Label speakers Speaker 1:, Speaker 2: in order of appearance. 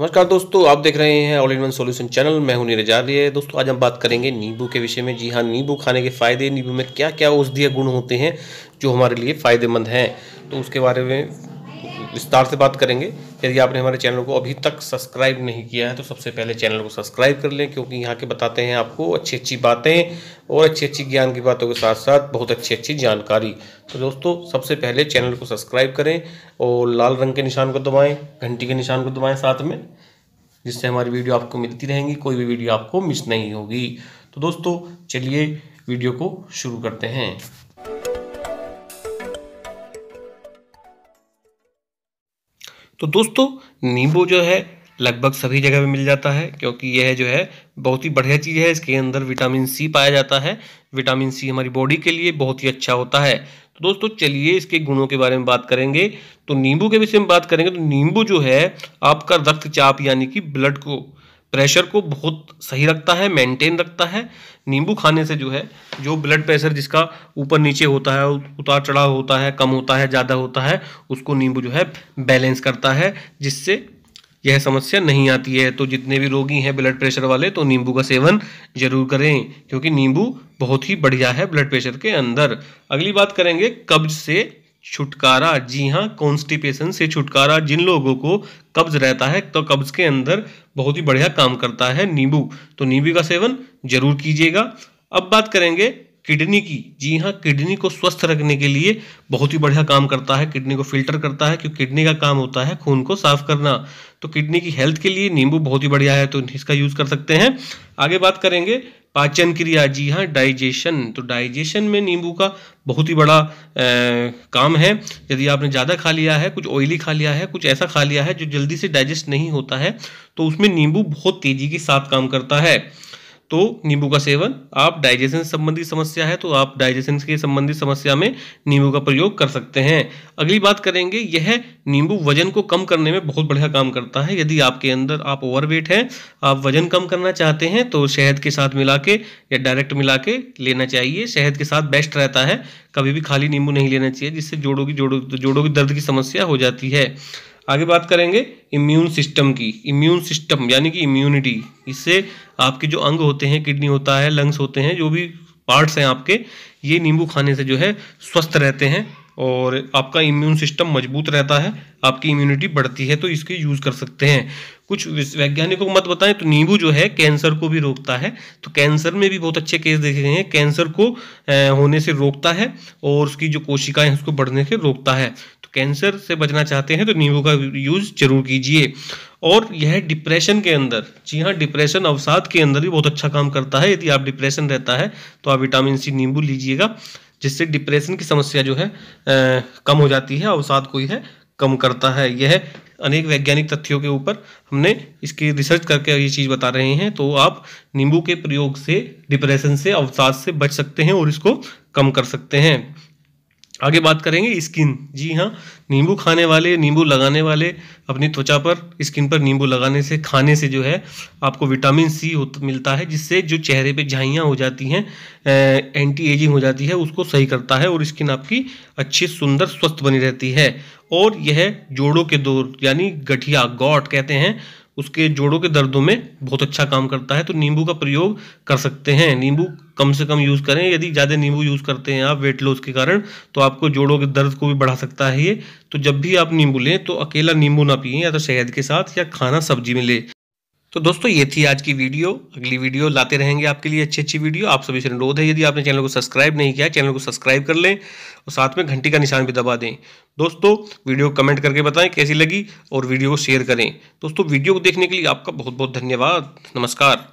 Speaker 1: नमस्कार दोस्तों आप देख रहे हैं all in one solution channel मैं हूं नीरज आर्य दोस्तों आज हम बात करेंगे नींबू के विषय में जी हाँ नींबू खाने के फ़ायदे नींबू में क्या क्या औषधीय गुण होते हैं जो हमारे लिए फ़ायदेमंद हैं तो उसके बारे में विस्तार से बात करेंगे यदि आपने हमारे चैनल को अभी तक सब्सक्राइब नहीं किया है तो सबसे पहले चैनल को सब्सक्राइब कर लें क्योंकि यहाँ के बताते हैं आपको अच्छी अच्छी बातें और अच्छी अच्छी ज्ञान की बातों के साथ साथ बहुत अच्छी अच्छी जानकारी तो दोस्तों सबसे पहले चैनल को सब्सक्राइब करें और लाल रंग के निशान को दबाएँ घंटी के निशान को दबाएँ साथ में जिससे हमारी वीडियो आपको मिलती रहेंगी कोई भी वीडियो आपको मिस नहीं होगी तो दोस्तों चलिए वीडियो को शुरू करते हैं तो दोस्तों नींबू जो है लगभग सभी जगह पे मिल जाता है क्योंकि यह जो है बहुत ही बढ़िया चीज़ है इसके अंदर विटामिन सी पाया जाता है विटामिन सी हमारी बॉडी के लिए बहुत ही अच्छा होता है तो दोस्तों चलिए इसके गुणों के बारे में बात करेंगे तो नींबू के विषय में बात करेंगे तो नींबू जो है आपका रक्तचाप यानी कि ब्लड को प्रेशर को बहुत सही रखता है मेंटेन रखता है नींबू खाने से जो है जो ब्लड प्रेशर जिसका ऊपर नीचे होता है उतार चढ़ाव होता है कम होता है ज़्यादा होता है उसको नींबू जो है बैलेंस करता है जिससे यह समस्या नहीं आती है तो जितने भी रोगी हैं ब्लड प्रेशर वाले तो नींबू का सेवन जरूर करें क्योंकि नींबू बहुत ही बढ़िया है ब्लड प्रेशर के अंदर अगली बात करेंगे कब्ज से छुटकारा जी हाँ कॉन्स्टिपेशन से छुटकारा जिन लोगों को कब्ज रहता है तो कब्ज के अंदर बहुत ही बढ़िया काम करता है नींबू तो नींबू का सेवन जरूर कीजिएगा अब बात करेंगे किडनी की जी हाँ किडनी को स्वस्थ रखने के लिए बहुत ही बढ़िया काम करता है किडनी को फिल्टर करता है क्योंकि किडनी का काम होता है खून को साफ करना तो किडनी की हेल्थ के लिए नींबू बहुत ही बढ़िया है तो इसका यूज़ कर सकते हैं आगे बात करेंगे पाचन क्रिया जी हाँ डाइजेशन तो डाइजेशन में नींबू का बहुत ही बड़ा ए, काम है यदि आपने ज़्यादा खा लिया है कुछ ऑयली खा लिया है कुछ ऐसा खा लिया है जो जल्दी से डाइजेस्ट नहीं होता है तो उसमें नींबू बहुत तेज़ी के साथ काम करता है तो नींबू का सेवन आप डाइजेशन संबंधी समस्या है तो आप डाइजेशन के संबंधित समस्या में नींबू का प्रयोग कर सकते हैं अगली बात करेंगे यह नींबू वजन को कम करने में बहुत बढ़िया काम करता है यदि आपके अंदर आप ओवरवेट हैं आप वजन कम करना चाहते हैं तो शहद के साथ मिला के या डायरेक्ट मिला के लेना चाहिए शहद के साथ बेस्ट रहता है कभी भी खाली नींबू नहीं लेना चाहिए जिससे जोड़ों की जोड़ों जोड़ों की दर्द की समस्या हो जाती है आगे बात करेंगे इम्यून सिस्टम की इम्यून सिस्टम यानी कि इम्यूनिटी इससे आपके जो अंग होते हैं किडनी होता है लंग्स होते हैं जो भी पार्ट्स हैं आपके ये नींबू खाने से जो है स्वस्थ रहते हैं और आपका इम्यून सिस्टम मजबूत रहता है आपकी इम्यूनिटी बढ़ती है तो इसके यूज़ कर सकते हैं कुछ वैज्ञानिकों को मत बताएं तो नींबू जो है कैंसर को भी रोकता है तो कैंसर में भी बहुत अच्छे केस देखे गए हैं कैंसर को होने से रोकता है और उसकी जो कोशिकाएं हैं उसको बढ़ने से रोकता है कैंसर से बचना चाहते हैं तो नींबू का यूज़ जरूर कीजिए और यह डिप्रेशन के अंदर जी हाँ डिप्रेशन अवसाद के अंदर भी बहुत अच्छा काम करता है यदि आप डिप्रेशन रहता है तो आप विटामिन सी नींबू लीजिएगा जिससे डिप्रेशन की समस्या जो है आ, कम हो जाती है अवसाद को यह कम करता है यह अनेक वैज्ञानिक तथ्यों के ऊपर हमने इसकी रिसर्च करके ये चीज़ बता रहे हैं तो आप नींबू के प्रयोग से डिप्रेशन से अवसाद से बच सकते हैं और इसको कम कर सकते हैं आगे बात करेंगे स्किन जी हाँ नींबू खाने वाले नींबू लगाने वाले अपनी त्वचा पर स्किन पर नींबू लगाने से खाने से जो है आपको विटामिन सी मिलता है जिससे जो चेहरे पे झाइयाँ हो जाती हैं एंटी एजिंग हो जाती है उसको सही करता है और स्किन आपकी अच्छी सुंदर स्वस्थ बनी रहती है और यह जोड़ों के दौर यानी गठिया गॉट कहते हैं उसके जोड़ों के दर्दों में बहुत अच्छा काम करता है तो नींबू का प्रयोग कर सकते हैं नींबू कम से कम यूज़ करें यदि ज़्यादा नींबू यूज़ करते हैं आप वेट लॉस के कारण तो आपको जोड़ों के दर्द को भी बढ़ा सकता है ये तो जब भी आप नींबू लें तो अकेला नींबू ना पिए या तो शहद के साथ या खाना सब्जी में लें तो दोस्तों ये थी आज की वीडियो अगली वीडियो लाते रहेंगे आपके लिए अच्छी अच्छी वीडियो आप सभी से अनुरोध है यदि आपने चैनल को सब्सक्राइब नहीं किया चैनल को सब्सक्राइब कर लें और साथ में घंटी का निशान भी दबा दें दोस्तों वीडियो कमेंट करके बताएं कैसी लगी और वीडियो को शेयर करें दोस्तों वीडियो को देखने के लिए आपका बहुत बहुत धन्यवाद नमस्कार